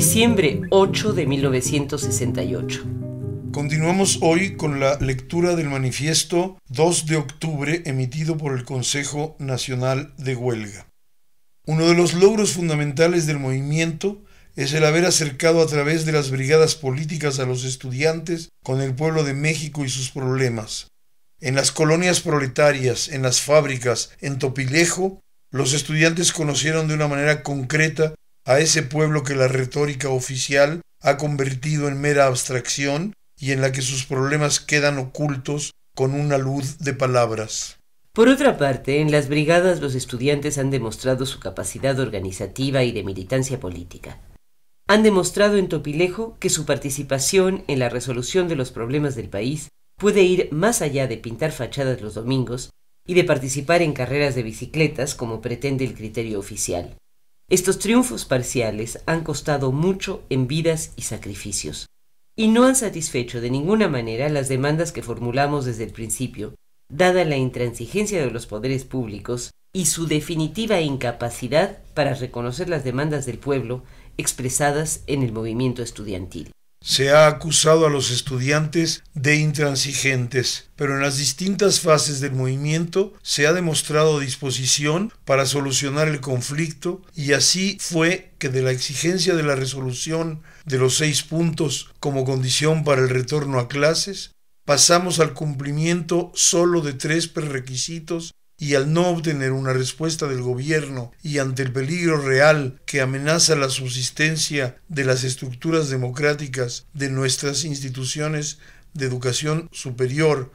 Diciembre 8 de 1968. Continuamos hoy con la lectura del manifiesto 2 de octubre emitido por el Consejo Nacional de Huelga. Uno de los logros fundamentales del movimiento es el haber acercado a través de las brigadas políticas a los estudiantes con el pueblo de México y sus problemas. En las colonias proletarias, en las fábricas, en Topilejo, los estudiantes conocieron de una manera concreta a ese pueblo que la retórica oficial ha convertido en mera abstracción y en la que sus problemas quedan ocultos con una luz de palabras. Por otra parte, en las brigadas los estudiantes han demostrado su capacidad organizativa y de militancia política. Han demostrado en Topilejo que su participación en la resolución de los problemas del país puede ir más allá de pintar fachadas los domingos y de participar en carreras de bicicletas como pretende el criterio oficial. Estos triunfos parciales han costado mucho en vidas y sacrificios, y no han satisfecho de ninguna manera las demandas que formulamos desde el principio, dada la intransigencia de los poderes públicos y su definitiva incapacidad para reconocer las demandas del pueblo expresadas en el movimiento estudiantil se ha acusado a los estudiantes de intransigentes, pero en las distintas fases del movimiento se ha demostrado disposición para solucionar el conflicto y así fue que de la exigencia de la resolución de los seis puntos como condición para el retorno a clases, pasamos al cumplimiento solo de tres prerequisitos y al no obtener una respuesta del gobierno y ante el peligro real que amenaza la subsistencia de las estructuras democráticas de nuestras instituciones de educación superior,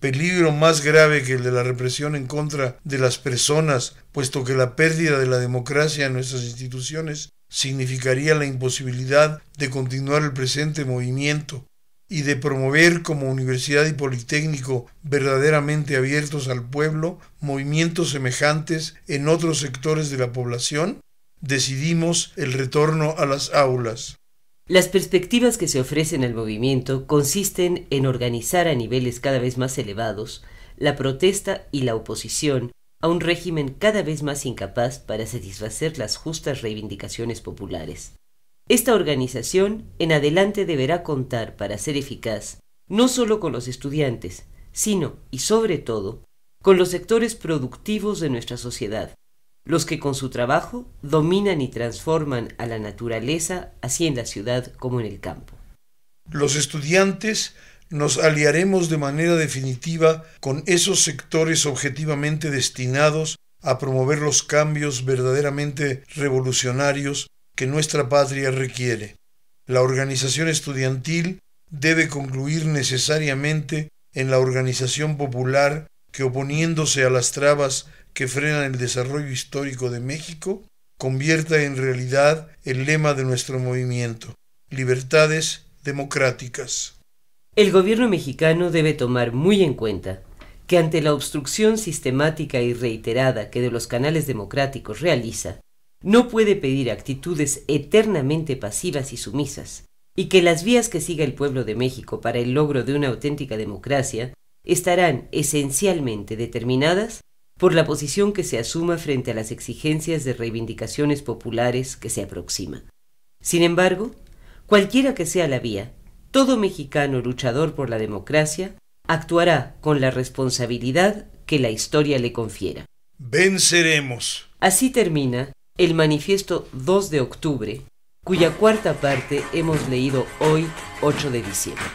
peligro más grave que el de la represión en contra de las personas, puesto que la pérdida de la democracia en nuestras instituciones significaría la imposibilidad de continuar el presente movimiento y de promover como universidad y politécnico verdaderamente abiertos al pueblo movimientos semejantes en otros sectores de la población, decidimos el retorno a las aulas. Las perspectivas que se ofrecen al movimiento consisten en organizar a niveles cada vez más elevados la protesta y la oposición a un régimen cada vez más incapaz para satisfacer las justas reivindicaciones populares. Esta organización en adelante deberá contar, para ser eficaz, no solo con los estudiantes, sino, y sobre todo, con los sectores productivos de nuestra sociedad, los que con su trabajo dominan y transforman a la naturaleza, así en la ciudad como en el campo. Los estudiantes nos aliaremos de manera definitiva con esos sectores objetivamente destinados a promover los cambios verdaderamente revolucionarios que nuestra patria requiere. La organización estudiantil debe concluir necesariamente en la organización popular que oponiéndose a las trabas que frenan el desarrollo histórico de México, convierta en realidad el lema de nuestro movimiento, libertades democráticas. El gobierno mexicano debe tomar muy en cuenta que ante la obstrucción sistemática y reiterada que de los canales democráticos realiza, no puede pedir actitudes eternamente pasivas y sumisas, y que las vías que siga el pueblo de México para el logro de una auténtica democracia estarán esencialmente determinadas por la posición que se asuma frente a las exigencias de reivindicaciones populares que se aproximan. Sin embargo, cualquiera que sea la vía, todo mexicano luchador por la democracia actuará con la responsabilidad que la historia le confiera. Venceremos. Así termina el manifiesto 2 de octubre, cuya cuarta parte hemos leído hoy, 8 de diciembre.